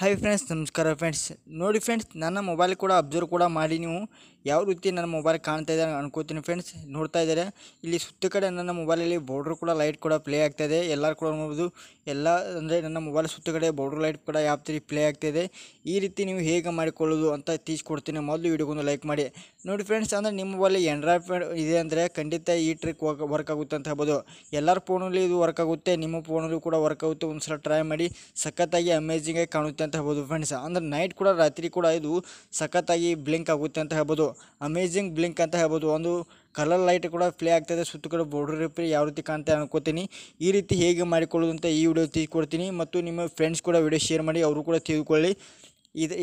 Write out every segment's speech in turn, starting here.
hi friends ನಮಸ್ಕಾರ friends ನೋಡಿ friends ನನ್ನ ಮೊಬೈಲ್ ಕೂಡ ಅಬ್ಸರ್ವ್ ಕೂಡ ಮಾಡಿ ನೀವು ಯಾವ ರೀತಿ ನನ್ನ ಮೊಬೈಲ್ ಕಾಣ್ತಾ ಇದೆ ಅನ್ಕೋತೀನಿ ಫ್ರೆಂಡ್ಸ್ ನೋಡ್ತಾ ಇದ್ದಾರೆ ಇಲ್ಲಿ ಸುತ್ತ ಕಡೆ ನನ್ನ ಮೊಬೈಲಲ್ಲಿ ಬೋರ್ಡರ್ ಕೂಡ ಲೈಟ್ ಕೂಡ ಪ್ಲೇ ಆಗ್ತಾಯಿದೆ ಎಲ್ಲರೂ ಕೂಡ ನೋಡ್ಬೋದು ಎಲ್ಲ ಅಂದರೆ ನನ್ನ ಮೊಬೈಲ್ ಸುತ್ತ ಕಡೆ ಲೈಟ್ ಕೂಡ ಯಾವ ರೀತಿ ಪ್ಲೇ ಆಗ್ತಾಯಿದೆ ಈ ರೀತಿ ನೀವು ಹೇಗೆ ಮಾಡಿಕೊಳ್ಳೋದು ಅಂತ ತಿಳಿಸ್ಕೊಡ್ತೀನಿ ಮೊದಲು ಒಂದು ಲೈಕ್ ಮಾಡಿ ನೋಡಿ ಫ್ರೆಂಡ್ಸ್ ಅಂದರೆ ನಿಮ್ಮ ಮೊಬೈಲ್ ಆ್ಯಂಡ್ರಾಯ್ಡ್ ಇದೆ ಅಂದರೆ ಖಂಡಿತ ಈ ಟ್ರಿಕ್ ವರ್ಕ್ ಆಗುತ್ತೆ ಅಂತ ಹೇಳ್ಬೋದು ಎಲ್ಲರ ಫೋನಲ್ಲಿ ಇದು ವರ್ಕ್ ಆಗುತ್ತೆ ನಿಮ್ಮ ಫೋನಲ್ಲೂ ಕೂಡ ವರ್ಕ್ ಆಗುತ್ತೆ ಒಂದ್ಸಲ ಟ್ರೈ ಮಾಡಿ ಸಖತ್ತಾಗಿ ಅಮೇಝಿಂಗಾಗಿ ಕಾಣುತ್ತೆ ಅಂತ ಹೇಳ್ಬೋದು ಫ್ರೆಂಡ್ಸ್ ಅಂದರೆ ನೈಟ್ ಕೂಡ ರಾತ್ರಿ ಕೂಡ ಇದು ಸಖತ್ತಾಗಿ ಬ್ಲಿಂಕ್ ಆಗುತ್ತೆ ಅಂತ ಹೇಳ್ಬೋದು ಅಮೇಝಿಂಗ್ ಬ್ಲಿಂಕ್ ಅಂತ ಹೇಳ್ಬೋದು ಒಂದು ಕಲರ್ ಲೈಟ್ ಕೂಡ ಫ್ಲೇ ಆಗ್ತದೆ ಸುತ್ತ ಕಡೆ ಬೋರ್ಡರ್ ರಿಪೇರಿ ಯಾವ ರೀತಿ ಕಾಣ್ತಾ ಅನ್ಕೋತೀನಿ ಈ ರೀತಿ ಹೇಗೆ ಮಾಡಿಕೊಳ್ಳೋದು ಅಂತ ಈ ವಿಡಿಯೋ ತಿಳ್ಕೊಡ್ತೀನಿ ಮತ್ತು ನಿಮ್ಮ ಫ್ರೆಂಡ್ಸ್ ಕೂಡ ವಿಡಿಯೋ ಶೇರ್ ಮಾಡಿ ಅವರು ಕೂಡ ತಿಳ್ಕೊಳ್ಳಿ ಇದು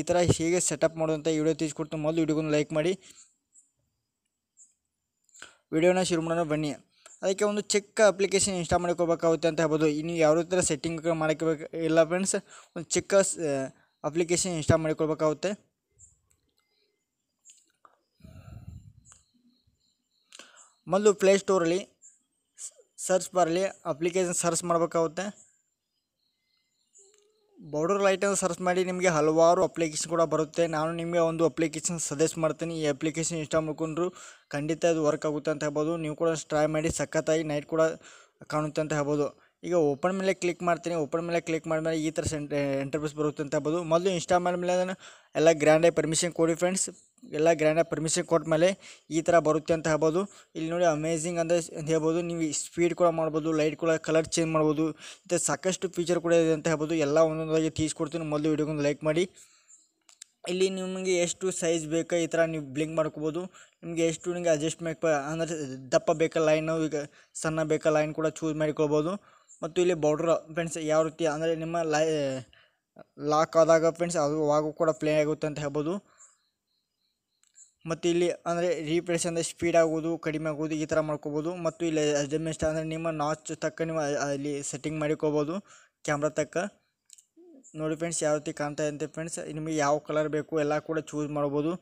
ಈ ಥರ ಹೇಗೆ ಸೆಟಪ್ ಮಾಡೋದು ಅಂತ ಈ ವಿಡಿಯೋ ತಿಳಿಸ್ಕೊಡ್ತೀನಿ ಮೊದಲು ವಿಡಿಯೋ ಲೈಕ್ ಮಾಡಿ ವಿಡಿಯೋನ ಶುರು ಮಾಡೋಣ ಬನ್ನಿ ಅದಕ್ಕೆ ಒಂದು ಚಿಕ್ಕ ಅಪ್ಲಿಕೇಶನ್ ಇನ್ಸ್ಟಾಲ್ ಮಾಡ್ಕೋಬೇಕಾಗುತ್ತೆ ಅಂತ ಹೇಳ್ಬೋದು ಇನ್ನು ಯಾವ ಥರ ಸೆಟ್ಟಿಂಗ್ ಮಾಡ್ಕೋಬೇಕು ಇಲ್ಲ ಫ್ರೆಂಡ್ಸ್ ಒಂದು ಚಿಕ್ಕ ಅಪ್ಲಿಕೇಶನ್ ಇನ್ಸ್ಟಾಲ್ ಮಾಡಿಕೊಳ್ಬೇಕಾಗುತ್ತೆ ಮೊದಲು ಪ್ಲೇಸ್ಟೋರಲ್ಲಿ ಸರ್ಚ್ ಬರಲಿ ಅಪ್ಲಿಕೇಶನ್ ಸರ್ಚ್ ಮಾಡಬೇಕಾಗುತ್ತೆ ಬೌಡರ್ ಲೈಟನ್ನು ಸರ್ಚ್ ಮಾಡಿ ನಿಮಗೆ ಹಲವಾರು ಅಪ್ಲಿಕೇಶನ್ ಕೂಡ ಬರುತ್ತೆ ನಾನು ನಿಮಗೆ ಒಂದು ಅಪ್ಲಿಕೇಶನ್ ಸಜೆಸ್ಟ್ ಮಾಡ್ತೀನಿ ಈ ಅಪ್ಲಿಕೇಶನ್ ಇನ್ಸ್ಟಾಲ್ ಮಾಡ್ಕೊಂಡ್ರು ಖಂಡಿತ ಅದು ವರ್ಕ್ ಆಗುತ್ತೆ ಅಂತ ಹೇಳ್ಬೋದು ನೀವು ಕೂಡ ಟ್ರೈ ಮಾಡಿ ಸಖತ್ತಾಗಿ ನೈಟ್ ಕೂಡ ಕಾಣುತ್ತೆ ಅಂತ ಹೇಳ್ಬೋದು ಈಗ ಓಪನ್ ಮೇಲೆ ಕ್ಲಿಕ್ ಮಾಡ್ತೀನಿ ಓಪನ್ ಮೇಲೆ ಕ್ಲಿಕ್ ಮಾಡಿದ್ಮೇಲೆ ಈ ಥರ ಸೆಂಟ್ ಎಂಟರ್ಪ್ರೈಸ್ ಬರುತ್ತೆ ಅಂತ ಹೇಳ್ಬೋದು ಮೊದಲು ಇನ್ಸ್ಟಾಲ್ ಮಾಡಿದ್ಮೇಲೆ ಅದನ್ನು ಎಲ್ಲ ಗ್ರ್ಯಾಂಡಾಗಿ ಪರ್ಮಿಷನ್ ಕೊಡಿ ಫ್ರೆಂಡ್ಸ್ ಎಲ್ಲ ಗ್ರ್ಯಾಂಡಾಗಿ ಪರ್ಮಿಷನ್ ಕೊಟ್ಟ ಮೇಲೆ ಈ ಥರ ಬರುತ್ತೆ ಅಂತ ಹೇಳ್ಬೋದು ಇಲ್ಲಿ ನೋಡಿ ಅಮೇಝಿಂಗ್ ಅಂದರೆ ಹೇಳ್ಬೋದು ನೀವು ಸ್ಪೀಡ್ ಕೂಡ ಮಾಡ್ಬೋದು ಲೈಟ್ ಕೂಡ ಕಲರ್ ಚೇಂಜ್ ಮಾಡ್ಬೋದು ಮತ್ತು ಸಾಕಷ್ಟು ಫೀಚರ್ ಕೂಡ ಇದೆ ಅಂತ ಹೇಳ್ಬೋದು ಎಲ್ಲ ಒಂದೊಂದಾಗಿ ತೀಸ್ಕೊಡ್ತೀನಿ ಮೊದಲು ವೀಡಿಯೋಗೊಂದು ಲೈಕ್ ಮಾಡಿ ಇಲ್ಲಿ ನಿಮಗೆ ಎಷ್ಟು ಸೈಜ್ ಬೇಕಾ ಈ ಥರ ನೀವು ಬ್ಲಿಂಕ್ ಮಾಡ್ಕೋಬೋದು ನಿಮಗೆ ಎಷ್ಟು ನಿಮಗೆ ಅಡ್ಜಸ್ಟ್ಮೆಂಟ್ ಅಂದರೆ ದಪ್ಪ ಬೇಕಾ ಲೈನು ಈಗ ಸಣ್ಣ ಬೇಕಾ ಲೈನ್ ಕೂಡ ಚೂಸ್ ಮಾಡಿಕೊಳ್ಬೋದು ಮತ್ತು ಇಲ್ಲಿ ಬಾರ್ಡ್ರ್ ಫ್ರೆಂಡ್ಸ್ ಯಾವ ರೀತಿ ಅಂದರೆ ನಿಮ್ಮ ಲೈ ಲಾಕ್ ಆದಾಗ ಫ್ರೆಂಡ್ಸ್ ಅದು ಆಗೂ ಕೂಡ ಪ್ಲೇ ಆಗುತ್ತೆ ಅಂತ ಹೇಳ್ಬೋದು ಮತ್ತು ಇಲ್ಲಿ ಅಂದರೆ ರೀಪ್ರೆಸ್ ಅಂದರೆ ಸ್ಪೀಡ್ ಆಗೋದು ಕಡಿಮೆ ಆಗೋದು ಈ ಥರ ಮಾಡ್ಕೋಬೋದು ಮತ್ತು ಇಲ್ಲಿ ಅಡ್ಜಸ್ಟ್ಮೆಂಟ್ ಅಂದರೆ ನಿಮ್ಮ ನಾಚ್ ತಕ್ಕ ನೀವು ಅಲ್ಲಿ ಸೆಟ್ಟಿಂಗ್ ಮಾಡಿಕೋಬೋದು ಕ್ಯಾಮ್ರಾ ತಕ್ಕ ನೋಡಿ ಫ್ರೆಂಡ್ಸ್ ಯಾವ ರೀತಿ ಕಾಣ್ತಾ ಇದೆ ಫ್ರೆಂಡ್ಸ್ ನಿಮಗೆ ಯಾವ ಕಲರ್ ಬೇಕು ಎಲ್ಲ ಕೂಡ ಚೂಸ್ ಮಾಡ್ಬೋದು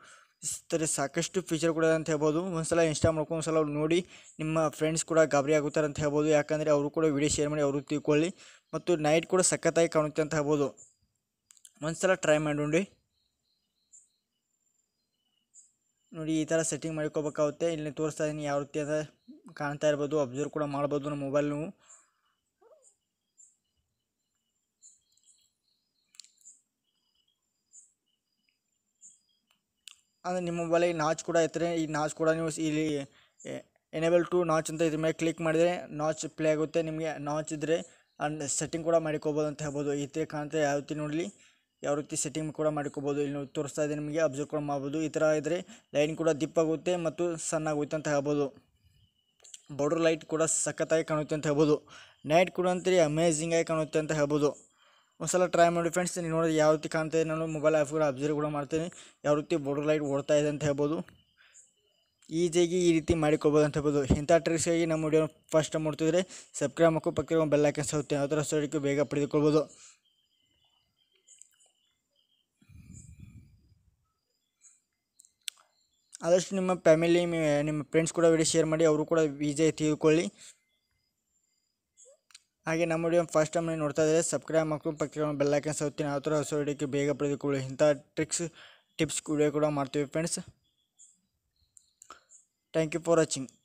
ಸರಿ ಸಾಕಷ್ಟು ಫೀಚರ್ ಕೂಡ ಅಂತ ಹೇಳ್ಬೋದು ಒಂದ್ಸಲ ಇನ್ಸ್ಟಾ ಮಾಡ್ಕೊಂಡು ಒಂದ್ಸಲ ಅವ್ರು ನೋಡಿ ನಿಮ್ಮ ಫ್ರೆಂಡ್ಸ್ ಕೂಡ ಗಾಬರಿ ಆಗುತ್ತಾರೆ ಅಂತ ಹೇಳ್ಬೋದು ಯಾಕಂದರೆ ಅವರು ಕೂಡ ವೀಡಿಯೋ ಶೇರ್ ಮಾಡಿ ಅವರು ತಿಳ್ಕೊಳ್ಳಿ ಮತ್ತು ನೈಟ್ ಕೂಡ ಸಖತ್ತಾಗಿ ಕಾಣುತ್ತೆ ಅಂತ ಹೇಳ್ಬೋದು ಒಂದ್ಸಲ ಟ್ರೈ ಮಾಡಿ ನೋಡಿ ಈ ಥರ ಸೆಟ್ಟಿಂಗ್ ಮಾಡ್ಕೋಬೇಕಾಗುತ್ತೆ ಇಲ್ಲಿ ತೋರಿಸ್ತಾ ಇದ್ದೀನಿ ಯಾವ ರೀತಿ ಅಂತ ಕಾಣ್ತಾ ಇರ್ಬೋದು ಅಬ್ಸರ್ವ್ ಕೂಡ ಮಾಡ್ಬೋದು ನಮ್ಮ ಮೊಬೈಲ್ ನೀವು ಅಂದರೆ ನಿಮ್ಮ ಮೊಬೈಲಿಗೆ ನಾಚ್ ಕೂಡ ಇರ್ತಾರೆ ಈ ನಾಚ್ ಕೂಡ ನೀವು ಇಲ್ಲಿ ಎನೇಬಲ್ ಟು ನಾಚ್ ಅಂತ ಇದ್ರ ಮೇಲೆ ಕ್ಲಿಕ್ ಮಾಡಿದರೆ ನಾಚ್ ಪ್ಲೇ ಆಗುತ್ತೆ ನಿಮಗೆ ನಾಚ್ ಇದ್ದರೆ ಸೆಟ್ಟಿಂಗ್ ಕೂಡ ಮಾಡ್ಕೋಬೋದು ಅಂತ ಹೇಳ್ಬೋದು ಈ ಥರ ಕಾಣ್ತಾ ಯಾವ ರೀತಿ ನೋಡಲಿ ಯಾವ ರೀತಿ ಸೆಟ್ಟಿಂಗ್ ಕೂಡ ಮಾಡ್ಕೋಬೋದು ಇಲ್ಲಿ ನೋಡಿ ತೋರಿಸ್ತಾ ಇದೆ ನಿಮಗೆ ಅಬ್ಸರ್ವ್ ಕೂಡ ಮಾಡ್ಬೋದು ಈ ಥರ ಇದ್ದರೆ ಲೈನ್ ಕೂಡ ದಿಪ್ಪಾಗುತ್ತೆ ಆಗುತ್ತೆ ಮತ್ತು ಸಣ್ಣ ಆಗುತ್ತೆ ಅಂತ ಹೇಳ್ಬೋದು ಬಾರ್ಡರ್ ಲೈಟ್ ಕೂಡ ಸಖತ್ತಾಗಿ ಕಾಣುತ್ತೆ ಅಂತ ಹೇಳ್ಬೋದು ನೈಟ್ ಕೂಡ ಅಂತೇಳಿ ಅಮೇಝಿಂಗಾಗಿ ಕಾಣುತ್ತೆ ಅಂತ ಹೇಳ್ಬೋದು ಒಂದು ಸಲ ಟ್ರೈ ಮಾಡಿ ಫ್ರೆಂಡ್ಸ್ ನೀವು ನೋಡೋದು ಯಾವ ರೀತಿ ಕಾಣ್ತಾಯಿದೆ ನಾನು ಮೊಬೈಲ್ ಆ್ಯಪ್ ಕೂಡ ಅಬ್ಸರ್ವ್ ಕೂಡ ಮಾಡ್ತೀನಿ ಯಾವ ರೀತಿ ಬಾರ್ಡರ್ ಲೈಟ್ ಓಡ್ತಾ ಇದೆ ಅಂತ ಹೇಳ್ಬೋದು ಈಸಿಯಾಗಿ ಈ ರೀತಿ ಮಾಡಿಕೊಳ್ಬೋದು ಅಂತ ಹೇಳ್ಬೋದು ಇಂಥ ಟ್ರಿಕ್ಸ್ಗಾಗಿ ನಮ್ಮ ವಿಡಿಯೋ ಫಸ್ಟ್ ನೋಡ್ತಿದ್ರೆ ಸಬ್ಸ್ಕ್ರೈಬ್ ಮಾಡ್ಕೊ ಪಕ್ಕದ ಬೆಲ್ಲ ಸಿಗುತ್ತೆ ಯಾವ ಥರ ಸ್ಟೋರಿಗೂ ಬೇಗ ಪಡೆದುಕೊಳ್ಬೋದು ಆದಷ್ಟು ನಿಮ್ಮ ಫ್ಯಾಮಿಲಿ ನಿಮ್ಮ ಫ್ರೆಂಡ್ಸ್ ಕೂಡ ವೀಡಿಯೋ ಶೇರ್ ಮಾಡಿ ಅವರು ಕೂಡ ವೀಸೆ ತಿಳ್ಕೊಳ್ಳಿ ಹಾಗೆ ನಮ್ಮ ವಿಡಿಯೋ ಫಸ್ಟ್ ಟೈಮ್ ನೋಡ್ತಾ ಇದ್ದರೆ ಸಬ್ಸ್ಕ್ರೈಬ್ ಮಾಡ್ಕೊಂಡು ಬೆಲ್ ಬೆಲ್ಲೈಕನ್ ಸೌತ್ತೀನಿ ಆ ಥರ ಹೊಸ ವಿಡಿಯೋಕ್ಕೆ ಬೇಗ ಪಡೆದುಕೊಳ್ಳಿ ಇಂಥ ಟ್ರಿಕ್ಸ್ ಟಿಪ್ಸ್ ವಿಡಿಯೋ ಕೂಡ ಮಾಡ್ತೀವಿ friends thank you for watching